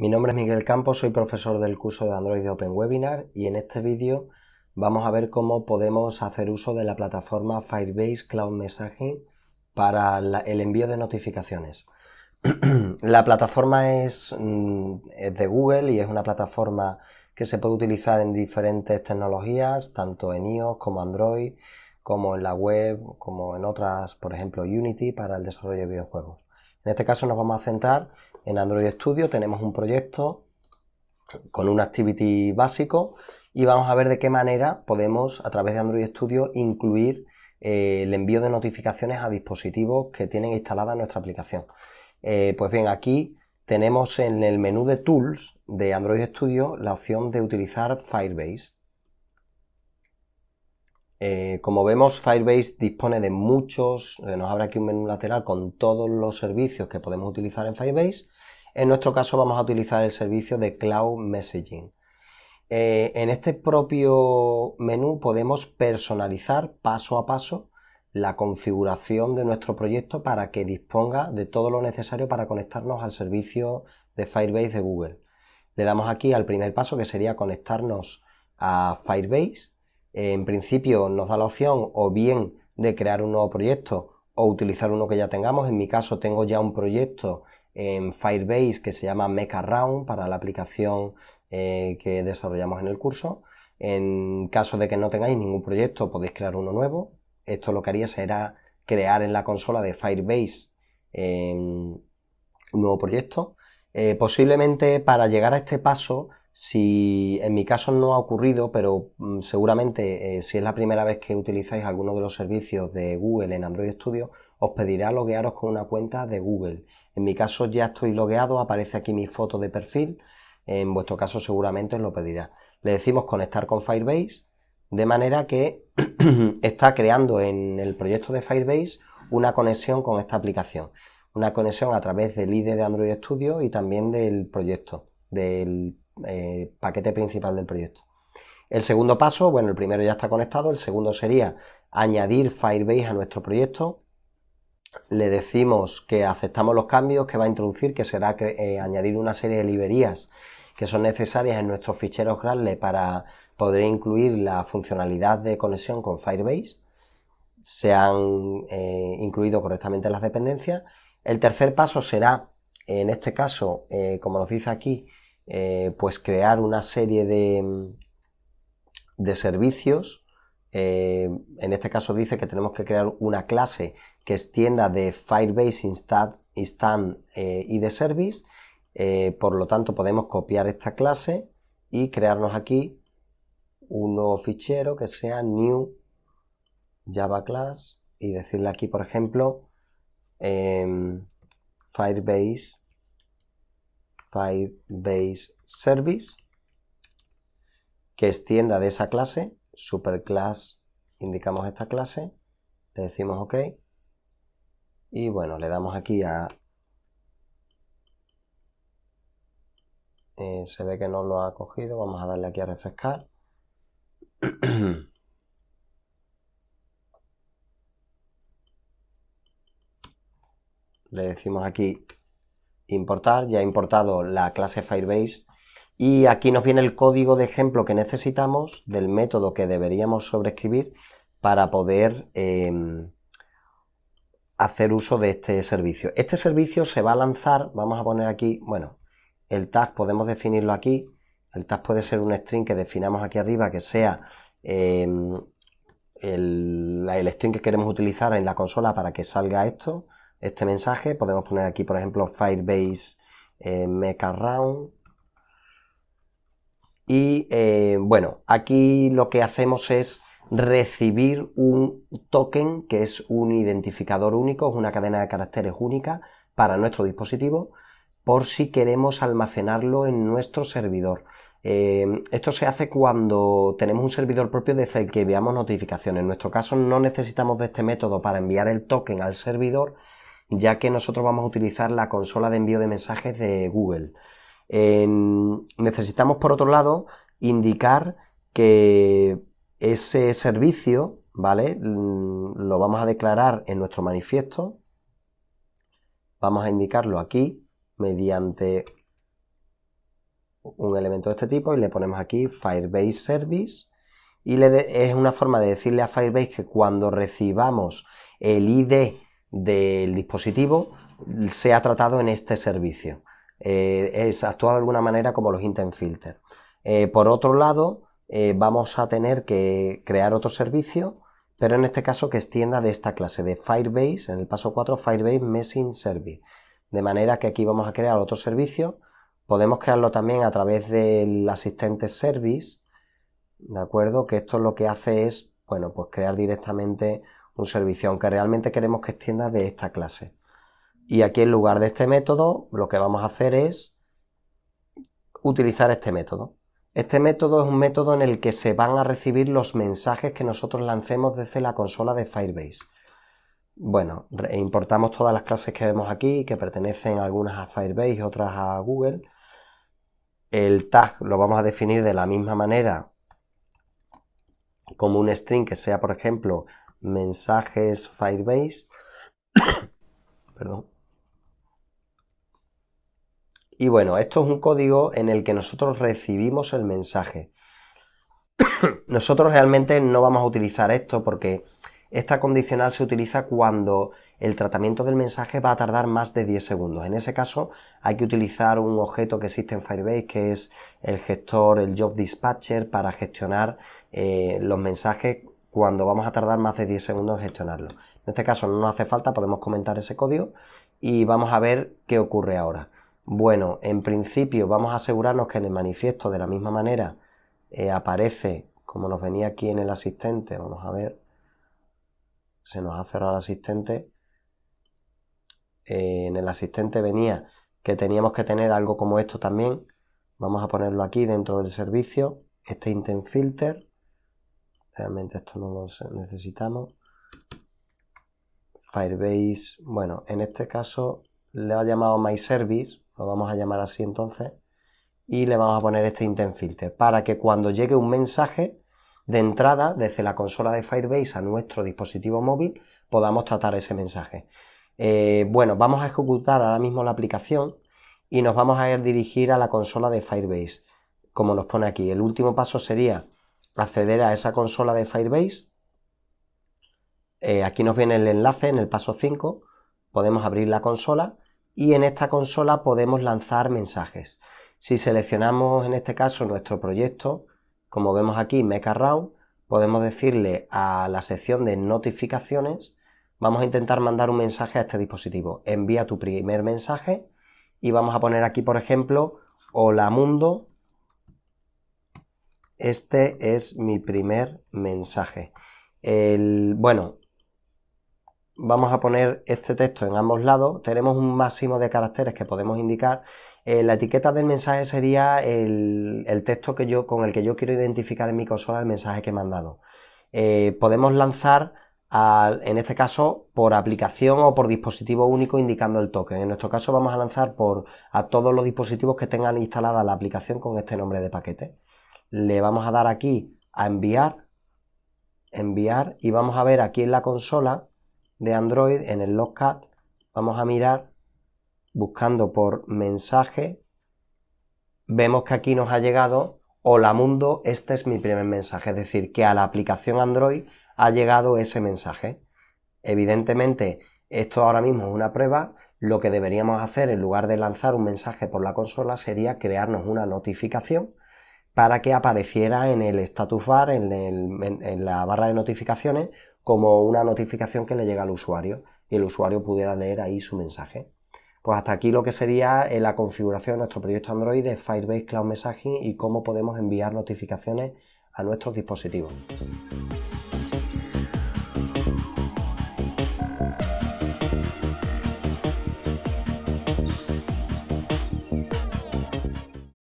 Mi nombre es Miguel Campos, soy profesor del curso de Android de Open Webinar y en este vídeo vamos a ver cómo podemos hacer uso de la plataforma Firebase Cloud Messaging para el envío de notificaciones. la plataforma es, mm, es, de Google y es una plataforma que se puede utilizar en diferentes tecnologías, tanto en iOS como Android, como en la web, como en otras, por ejemplo Unity para el desarrollo de videojuegos. En este caso nos vamos a centrar en Android Studio tenemos un proyecto con un activity básico y vamos a ver de qué manera podemos a través de Android Studio incluir eh, el envío de notificaciones a dispositivos que tienen instalada nuestra aplicación. Eh, pues bien, aquí tenemos en el menú de Tools de Android Studio la opción de utilizar Firebase. Eh, como vemos, Firebase dispone de muchos, eh, nos abre aquí un menú lateral con todos los servicios que podemos utilizar en Firebase. En nuestro caso vamos a utilizar el servicio de Cloud Messaging. Eh, en este propio menú podemos personalizar paso a paso la configuración de nuestro proyecto para que disponga de todo lo necesario para conectarnos al servicio de Firebase de Google. Le damos aquí al primer paso que sería conectarnos a Firebase en principio nos da la opción o bien de crear un nuevo proyecto o utilizar uno que ya tengamos. En mi caso tengo ya un proyecto en Firebase que se llama Mecha Round para la aplicación eh, que desarrollamos en el curso. En caso de que no tengáis ningún proyecto podéis crear uno nuevo. Esto lo que haría será crear en la consola de Firebase eh, un nuevo proyecto. Eh, posiblemente para llegar a este paso si en mi caso no ha ocurrido, pero mm, seguramente eh, si es la primera vez que utilizáis alguno de los servicios de Google en Android Studio, os pedirá loguearos con una cuenta de Google. En mi caso ya estoy logueado, aparece aquí mi foto de perfil. En vuestro caso seguramente os lo pedirá. Le decimos conectar con Firebase, de manera que está creando en el proyecto de Firebase una conexión con esta aplicación. Una conexión a través del IDE de Android Studio y también del proyecto, del eh, paquete principal del proyecto. El segundo paso, bueno, el primero ya está conectado, el segundo sería añadir Firebase a nuestro proyecto. Le decimos que aceptamos los cambios que va a introducir, que será eh, añadir una serie de librerías que son necesarias en nuestros ficheros Gradle para poder incluir la funcionalidad de conexión con Firebase. Se han eh, incluido correctamente las dependencias. El tercer paso será, en este caso, como nos dice aquí, eh, pues crear una serie de, mm, de servicios. Eh, en este caso dice que tenemos que crear una clase que extienda de Firebase Instant, y eh, de Service. por lo tanto, podemos copiar esta clase y crearnos aquí un nuevo fichero que sea New Java Class y decirle aquí, por ejemplo, em, Firebase Base Service que extienda de esa clase, superclass, indicamos esta clase, le decimos OK y bueno, le damos aquí a... Eh, se ve que no lo ha cogido, vamos a darle aquí a refrescar. le decimos aquí importar, ya he importado la clase Firebase y aquí nos viene el código de ejemplo que necesitamos del método que deberíamos sobreescribir para poder em, hacer uso de este servicio. Este servicio se va a lanzar, vamos a poner aquí, bueno, el tag podemos definirlo aquí, el tag puede ser un string que definamos aquí arriba que sea em, el string que queremos utilizar en la consola para que salga esto, este mensaje. Podemos poner aquí, por ejemplo, Firebase eh, Y eh, bueno, aquí lo que hacemos es recibir un token que es un identificador único, es una cadena de caracteres única para nuestro dispositivo, por si queremos almacenarlo en nuestro servidor. Eh, esto se hace cuando tenemos un servidor propio desde el que veamos notificaciones. En nuestro caso no necesitamos de este método para enviar el token al servidor, ya que nosotros vamos a utilizar la consola de envío de mensajes de Google. necesitamos, por otro lado, indicar que ese servicio, ¿vale? Mm, lo vamos a declarar en nuestro manifiesto. Vamos a indicarlo aquí mediante un elemento de este tipo y le ponemos aquí Firebase Service. Y es una forma de decirle a Firebase que cuando recibamos el ID del dispositivo se ha tratado en este servicio. Eh, es actuado de alguna manera como los intent filter. Eh, por otro lado, eh, vamos a tener que crear otro servicio, pero en este caso que extienda de esta clase de Firebase, en el paso 4, Firebase Messaging Service. De manera que aquí vamos a crear otro servicio. Podemos crearlo también a través del asistente service, ¿de acuerdo? Que esto lo que hace es, bueno, pues crear directamente un servicio, aunque realmente queremos que extienda de esta clase. Y aquí en lugar de este método, lo que vamos a hacer es utilizar este método. Este método es un método en el que se van a recibir los mensajes que nosotros lancemos desde la consola de Firebase. Bueno, importamos todas las clases que vemos aquí, que pertenecen algunas a Firebase, otras a Google. El tag lo vamos a definir de la misma manera como un string que sea, por ejemplo, mensajes Firebase. Perdón. Y bueno, esto es un código en el que nosotros recibimos el mensaje. nosotros realmente no vamos a utilizar esto porque esta condicional se utiliza cuando el tratamiento del mensaje va a tardar más de 10 segundos. En ese caso hay que utilizar un objeto que existe en Firebase que es el gestor, el job dispatcher para gestionar eh, los mensajes cuando vamos a tardar más de 10 segundos en gestionarlo. En este caso no nos hace falta, podemos comentar ese código y vamos a ver qué ocurre ahora. Bueno, en principio vamos a asegurarnos que en el manifiesto de la misma manera eh, aparece como nos venía aquí en el asistente. Vamos a ver, se nos ha cerrado el asistente. Eh, en el asistente venía que teníamos que tener algo como esto también. Vamos a ponerlo aquí dentro del servicio, este intent filter realmente esto no lo necesitamos. Firebase, bueno, en este caso le ha llamado My Service, lo vamos a llamar así entonces, y le vamos a poner este intent filter para que cuando llegue un mensaje de entrada desde la consola de Firebase a nuestro dispositivo móvil podamos tratar ese mensaje. Eh, bueno, vamos a ejecutar ahora mismo la aplicación y nos vamos a ir dirigir a la consola de Firebase. Como nos pone aquí, el último paso sería acceder a esa consola de Firebase. Eh, aquí nos viene el enlace en el paso 5. Podemos abrir la consola y en esta consola podemos lanzar mensajes. Si seleccionamos en este caso nuestro proyecto, como vemos aquí, round podemos decirle a la sección de notificaciones, vamos a intentar mandar un mensaje a este dispositivo. Envía tu primer mensaje y vamos a poner aquí, por ejemplo, hola mundo este es mi primer mensaje. bueno, vamos a poner este texto en ambos lados. Tenemos un máximo de caracteres que podemos indicar. Eh, la etiqueta del mensaje sería el, texto que yo, con el que yo quiero identificar en mi consola el mensaje que he mandado. Eh, podemos lanzar, en este caso, por aplicación o por dispositivo único indicando el token. En nuestro caso vamos a lanzar por, a todos los dispositivos que tengan instalada la aplicación con este nombre de paquete le vamos a dar aquí a enviar, enviar y vamos a ver aquí en la consola de Android, en el Logcat, vamos a mirar buscando por mensaje, vemos que aquí nos ha llegado hola mundo, este es mi primer mensaje, es decir, que a la aplicación Android ha llegado ese mensaje. Evidentemente, esto ahora mismo es una prueba, lo que deberíamos hacer en lugar de lanzar un mensaje por la consola sería crearnos una notificación para que apareciera en el status bar, en, la barra de notificaciones, como una notificación que le llega al usuario y el usuario pudiera leer ahí su mensaje. Pues hasta aquí lo que sería eh, la configuración de nuestro proyecto Android de Firebase Cloud Messaging y cómo podemos enviar notificaciones a nuestros dispositivos.